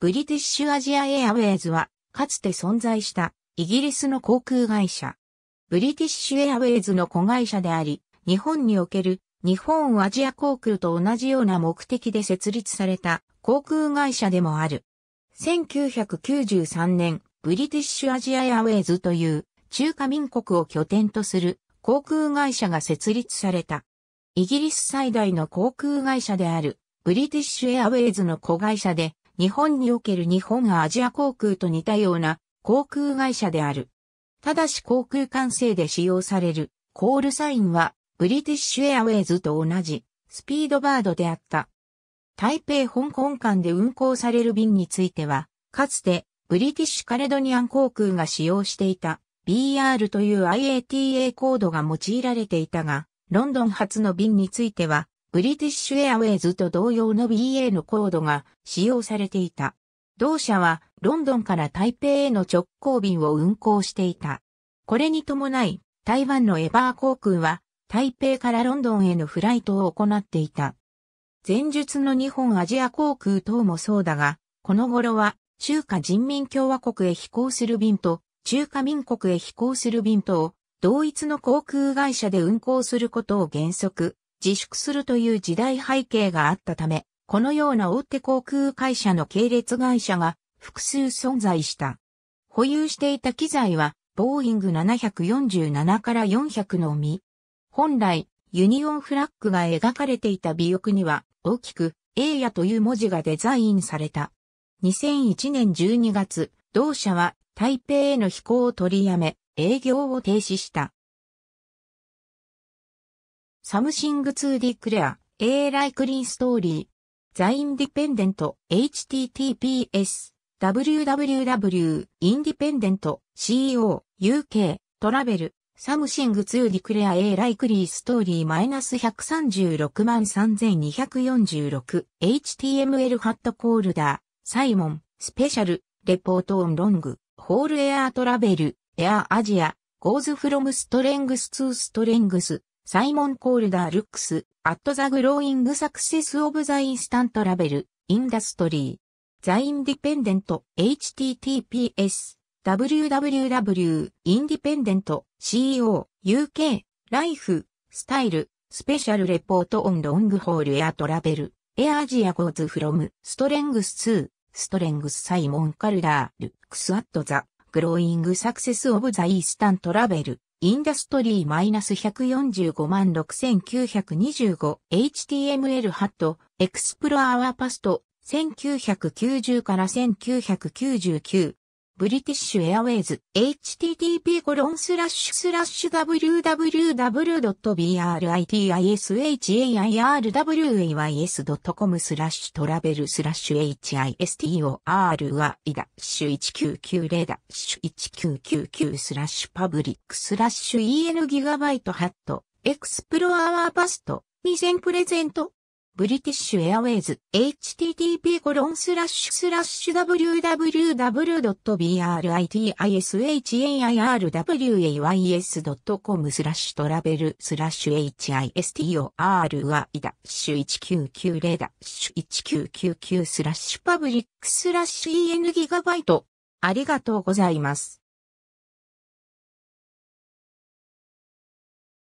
ブリティッシュアジアエアウェイズは、かつて存在したイギリスの航空会社。ブリティッシュエアウェイズの子会社であり、日本における日本アジア航空と同じような目的で設立された航空会社でもある。1993年、ブリティッシュアジアエアウェイズという中華民国を拠点とする航空会社が設立された。イギリス最大の航空会社であるブリティッシュエアウェイズの子会社で日本における日本アジア航空と似たような航空会社である。ただし航空管制で使用されるコールサインはブリティッシュエアウェイズと同じスピードバードであった。台北香港間で運航される便については、かつてブリティッシュカレドニアン航空が使用していた BR という IATA コードが用いられていたが、ロンドン発の便についてはブリティッシュエアウェイズと同様の BA のコードが使用されていた。同社はロンドンから台北への直行便を運航していた。これに伴い、台湾のエバー航空は台北からロンドンへのフライトを行っていた。前述の日本アジア航空等もそうだが、この頃は中華人民共和国へ飛行する便と中華民国へ飛行する便とを同一の航空会社で運航することを原則自粛するという時代背景があったため、このような大手航空会社の系列会社が複数存在した。保有していた機材は、ボーイング747から400のみ。本来、ユニオンフラッグが描かれていた尾翼には、大きく、エイヤという文字がデザインされた。2001年12月、同社は台北への飛行を取りやめ、営業を停止した。サムシングツーディクレア、A ライクリーストーリー、ザインディペンデント、https、www.independent.co.uk トラベル、サムシング2ディクレア A ライクリーストーリーマイナス136万3246 HTML ハットコールダー、サイモン、スペシャル、レポートオンロング、ホールエアートラベル、エアアジア、ゴーズフロムストレングスツーストレングス、サイモン・コールダー・ルックス、アットザ・グローイング・サクセス・オブ・ザ・インスタント・ラベル、インダストリー、ザ・インディペンデント、https、www、インディペンデント、co、uk、ライフ、スタイル、スペシャルレポートオンロングホールエアトラベル、エアアジアゴーズフロム、ストレングス2、ストレングスサイモンカルダー、ルックスアットザ、グローイングサクセスオブザイースタントラベル、インダストリー -1456925HTML ハット、エクスプロアワーパスト、1990から1999、ブリティッシュエアウェイズ、http://www.british.com i r w y s スラッシュトラベルスラッシュ histor y ダッシュ1990ダ1999スラッシュパブリックスラッシュ en ギガバイトハットエクスプロアワーパスト2000プレゼントブリティッシュエアウェイズ、http://www.british.com a i r w y s スラッシュトラベルスラッシュ history ダッシュ1990ダッシュ1999スラッシュパブリックスラッシュ en ギガバイト。ありがとうございます。